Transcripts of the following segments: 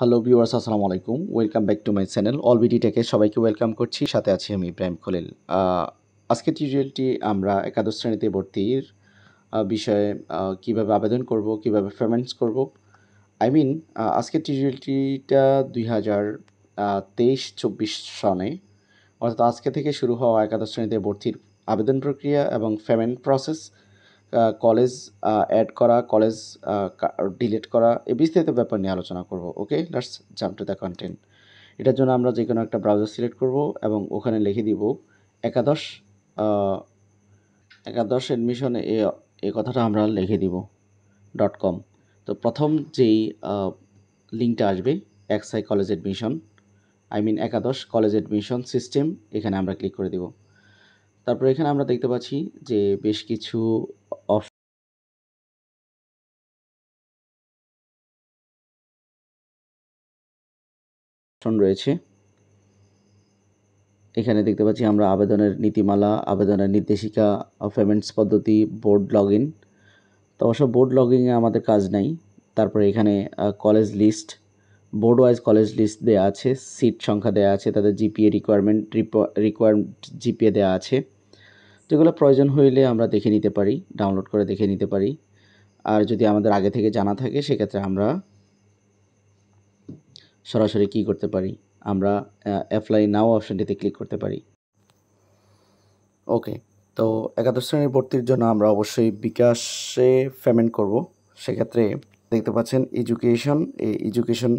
hello viewers আসসালামু আলাইকুম welcome back to my channel AllBD টেকে সবাইকে ওয়েলকাম করছি সাথে আছি আমি ইব্রাহিম খলিল আজকের টিউটোরিয়ালটি আমরা একাদশ শ্রেণীতে ভর্তির বিষয়ে কিভাবে আবেদন করব কিভাবে পেমেন্টস করব আই মিন আজকের টিউটোরিয়ালটিটা দুই হাজার তেইশ চব্বিশ সনে অর্থাৎ আজকে থেকে শুরু হওয়া একাদশ শ্রেণীতে ভর্তির আবেদন প্রক্রিয়া এবং পেমেন্ট প্রসেস কলেজ অ্যাড করা কলেজ ডিলিট করা এ বিস্তারিত ব্যাপার নিয়ে আলোচনা করব okay let's jump to the content এটার জন্য আমরা যে কোনো একটা ব্রাউজার সিলেক্ট করব এবং ওখানে লিখে দিব একাদশ একাদশ অ্যাডমিশনে এ কথাটা আমরা লিখে দিব ডট কম তো প্রথম যেই লিঙ্কটা আসবে XI college admission I mean একাদশ কলেজ অ্যাডমিশন সিস্টেম এখানে আমরা ক্লিক করে দিব তারপর এখানে আমরা দেখতে পাচ্ছি যে বেশ কিছু অফ রয়েছে এখানে দেখতে পাচ্ছি আমরা আবেদনের নীতিমালা আবেদনের নির্দেশিকা পেমেন্টস পদ্ধতি বোর্ড লগ ইন তো অবশ্য বোর্ড লগ ইনে আমাদের কাজ নাই তারপরে এখানে college list board wise college list দেওয়া আছে সিট সংখ্যা দেওয়া আছে তাদের জিপিএ রিকোয়ারমেন্ট রিকোয়ারমেন্ট জিপিএ দেওয়া আছে যেগুলো প্রয়োজন হইলে আমরা দেখে নিতে পারি ডাউনলোড করে দেখে নিতে পারি আর যদি আমাদের আগে থেকে জানা থাকে সেক্ষেত্রে আমরা সরাসরি কি করতে পারি আমরা অ্যাপ্লাই নাও অপশানটিতে ক্লিক করতে পারি ওকে তো একাদশ শ্রেণীর ভর্তির জন্য আমরা অবশ্যই বিকাশে পেমেন্ট করব সেক্ষেত্রে দেখতে পাচ্ছেন এডুকেশন এই এডুকেশন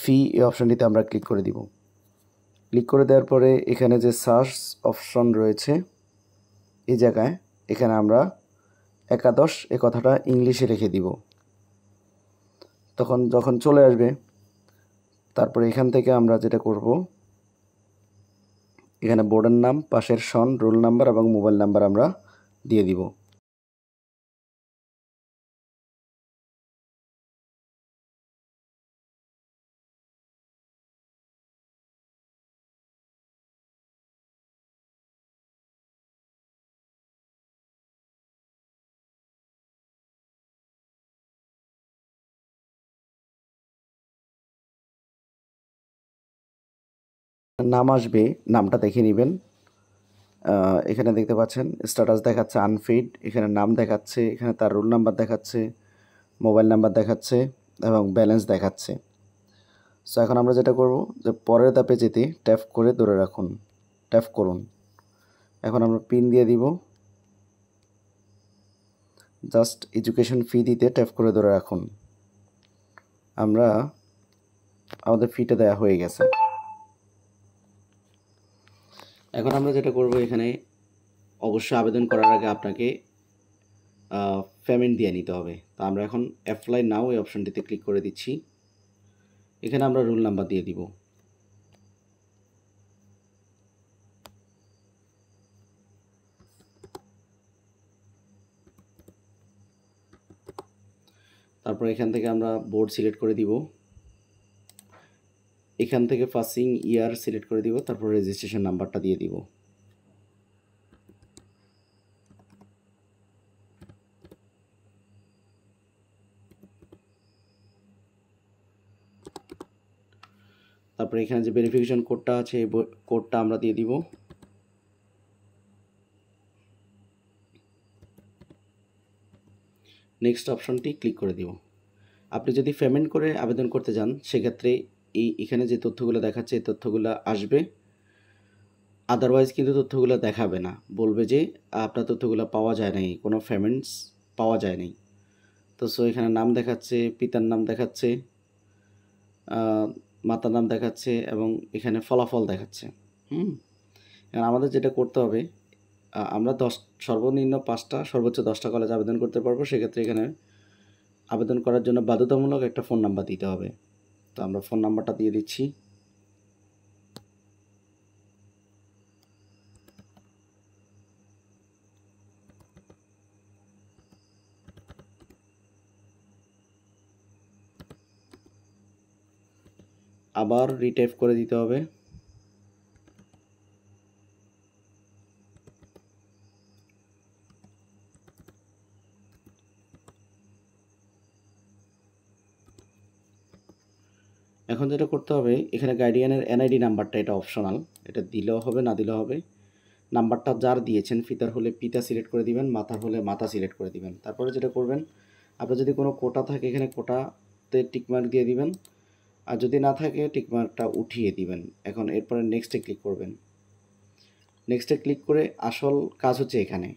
ফি এই অপশানটিতে আমরা ক্লিক করে দিব ক্লিক করে দেওয়ার পরে এখানে যে সার্চ অপশন রয়েছে এই জায়গায় এখানে আমরা একাদশ এ কথাটা ইংলিশে রেখে দিব তখন যখন চলে আসবে তারপরে এখান থেকে আমরা যেটা করব এখানে বোর্ডের নাম পাশের সন রোল নাম্বার এবং মোবাইল নাম্বার আমরা দিয়ে দিব নাম আসবে নামটা দেখে নেবেন এখানে দেখতে পাচ্ছেন স্ট্যাটাস দেখাচ্ছে আনফিড এখানে নাম দেখাচ্ছে এখানে তার রোল নাম্বার দেখাচ্ছে মোবাইল নাম্বার দেখাচ্ছে এবং ব্যালেন্স দেখাচ্ছে সো এখন আমরা যেটা করব যে পরের দাপে যেতে ট্যাপ করে ধরে রাখুন ট্যাপ করুন এখন আমরা পিন দিয়ে দিব জাস্ট এডুকেশন ফি দিতে ট্যাপ করে ধরে রাখুন আমরা আমাদের ফিটা দেয়া হয়ে গেছে এখন আমরা যেটা করব এখানে অবশ্যই আবেদন করার আগে আপনাকে পেমেন্ট দিয়ে নিতে হবে তো আমরা এখন অ্যাপ্লাই নাও এই অপশনটিতে ক্লিক করে দিচ্ছি এখানে আমরা রুল নাম্বার দিয়ে দিব তারপর এখান থেকে আমরা বোর্ড সিলেক্ট করে দিব এখান থেকে পাসিং ইয়ার সিলেক্ট করে দিব তারপর রেজিস্ট্রেশন নাম্বারটা দিয়ে দিব তারপরে এখানে যে ভেরিফিকেশন কোডটা আছে এই কোডটা আমরা দিয়ে দিব নেক্সট অপশনটি ক্লিক করে দিব আপনি যদি পেমেন্ট করে আবেদন করতে যান সেক্ষেত্রে এই এখানে যে তথ্যগুলো দেখাচ্ছে এই তথ্যগুলো আসবে আদারওয়াইজ কিন্তু তথ্যগুলো দেখাবে না বলবে যে আপনার তথ্যগুলো পাওয়া যায় নাই কোনো পেমেন্টস পাওয়া যায় নাই তো সো এখানে নাম দেখাচ্ছে পিতার নাম দেখাচ্ছে মাতার নাম দেখাচ্ছে এবং এখানে ফলাফল দেখাচ্ছে হুম আমাদের যেটা করতে হবে আমরা দশ সর্বনিম্ন পাঁচটা সর্বোচ্চ দশটা কলেজ আবেদন করতে পারবো সেক্ষেত্রে এখানে আবেদন করার জন্য বাধ্যতামূলক একটা ফোন নাম্বার দিতে হবে তো আমরা ফোন নাম্বারটা দিয়ে দিচ্ছি আবার রিটেপ করে দিতে হবে এখন যেটা করতে হবে এখানে গার্ডিয়ানের এনআইডি নাম্বারটা এটা অপশনাল এটা দিলেও হবে না দিলেও হবে নাম্বারটা যার দিয়েছেন ফিতার হলে পিতা সিলেক্ট করে দিবেন মাথার হলে মাথা সিলেক্ট করে দিবেন তারপরে যেটা করবেন আপনার যদি কোনো কোটা থাকে এখানে কোটাতে টিকমার্ক দিয়ে দিবেন আর যদি না থাকে টিকমার্কটা উঠিয়ে দিবেন এখন এরপরে নেক্সটে ক্লিক করবেন নেক্সটে ক্লিক করে আসল কাজ হচ্ছে এখানে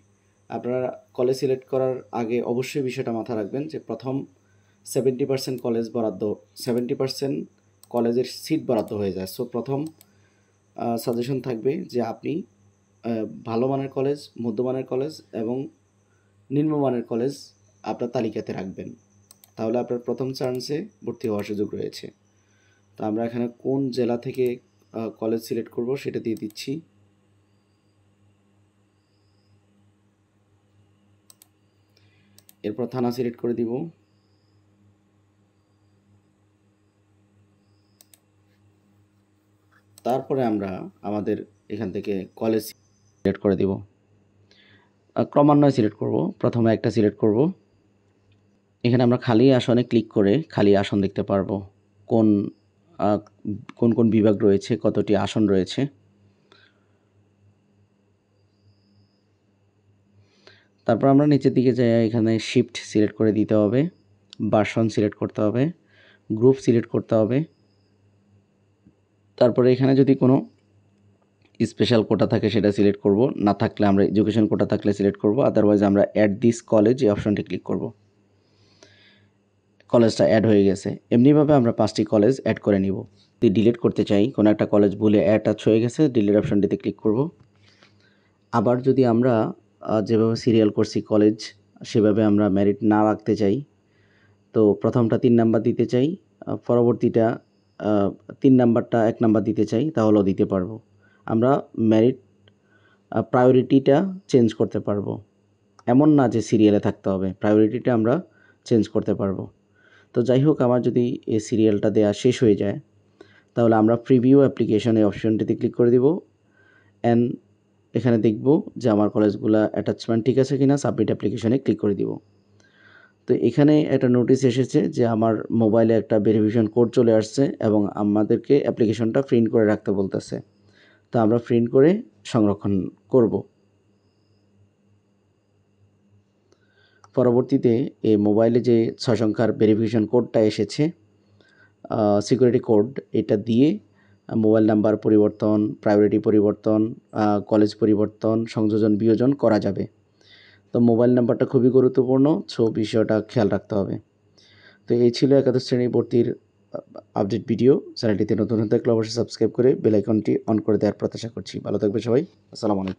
আপনারা কলেজ সিলেক্ট করার আগে অবশ্যই বিষয়টা মাথা রাখবেন যে প্রথম সেভেন্টি পার্সেন্ট কলেজ বরাদ্দ সেভেন্টি পার্সেন্ট কলেজের সিট বরাদ্দ হয়ে যায় সো প্রথম সাজেশন থাকবে যে আপনি ভালো মানের কলেজ মধ্যমানের কলেজ এবং নিম্নমানের কলেজ আপনার তালিকাতে রাখবেন তাহলে আপনার প্রথম চান্সে ভর্তি হওয়ার সুযোগ রয়েছে তো আমরা এখানে কোন জেলা থেকে কলেজ সিলেক্ট করব সেটা দিয়ে দিচ্ছি এরপর থানা সিলেক্ট করে দিব তারপরে আমরা আমাদের এখান থেকে কলেজ সিলেক্ট করে দিব ক্রমান্বয়ে সিলেক্ট করব প্রথমে একটা সিলেক্ট করব এখানে আমরা খালি আসনে ক্লিক করে খালি আসন দেখতে পারবো কোন কোন কোন বিভাগ রয়েছে কতটি আসন রয়েছে তারপর আমরা নিচের দিকে যাই এখানে শিফট সিলেক্ট করে দিতে হবে বাসন সিলেক্ট করতে হবে গ্রুপ সিলেক্ট করতে হবে তারপরে এখানে যদি কোনো স্পেশাল কোটা থাকে সেটা সিলেক্ট করব না থাকলে আমরা এডুকেশন কোটা থাকলে সিলেক্ট করব আদারওয়াইজ আমরা অ্যাড দিস কলেজ এই অপশনটি ক্লিক করব কলেজটা অ্যাড হয়ে গেছে এমনিভাবে আমরা পাঁচটি কলেজ অ্যাড করে নিব যদি ডিলিট করতে চাই কোনো একটা কলেজ ভুলে অ্যাড টাচ হয়ে গেছে ডিলিট অপশনটিতে ক্লিক করব আবার যদি আমরা যেভাবে সিরিয়াল করছি কলেজ সেভাবে আমরা ম্যারিট না রাখতে চাই তো প্রথমটা তিন নাম্বার দিতে চাই পরবর্তীটা তিন নাম্বারটা এক নাম্বার দিতে চাই তাহলেও দিতে পারবো আমরা ম্যারিট প্রায়োরিটিটা চেঞ্জ করতে পারবো এমন না যে সিরিয়ালে থাকতে হবে প্রায়োরিটিটা আমরা চেঞ্জ করতে পারবো তো যাই হোক আমার যদি এই সিরিয়ালটা দেওয়া শেষ হয়ে যায় তাহলে আমরা প্রিভিউ অ্যাপ্লিকেশন এই অপশনটিতে ক্লিক করে দিব অ্যান্ড এখানে দেখব যে আমার কলেজগুলো অ্যাটাচমেন্ট ঠিক আছে কিনা সাবমিট অ্যাপ্লিকেশনে ক্লিক করে দিব তো এখানে একটা নোটিস এসেছে যে আমার মোবাইলে একটা ভেরিফিকেশন কোড চলে আসছে এবং আমাদেরকে অ্যাপ্লিকেশনটা প্রিন্ট করে রাখতে বলতেছে তো আমরা প্রিন্ট করে সংরক্ষণ করব পরবর্তীতে এই মোবাইলে যে ছয় সংখ্যার ভেরিফিকেশন কোডটা এসেছে সিকিউরিটি কোড এটা দিয়ে মোবাইল নাম্বার পরিবর্তন প্রায়োরিটি পরিবর্তন কলেজ পরিবর্তন সংযোজন বিয়োজন করা যাবে তো মোবাইল নাম্বারটা খুবই গুরুত্বপূর্ণ সো বিষয়টা খেয়াল রাখতে হবে তো এই ছিল একাদশ শ্রেণী ভর্তির আপডেট ভিডিও চ্যানেলটিতে নতুন হয়ে থাকলে অবশ্যই সাবস্ক্রাইব করে বেলাইকনটি অন করে দেওয়ার প্রত্যাশা করছি ভালো থাকবে সবাই আসসালামু আলাইকুম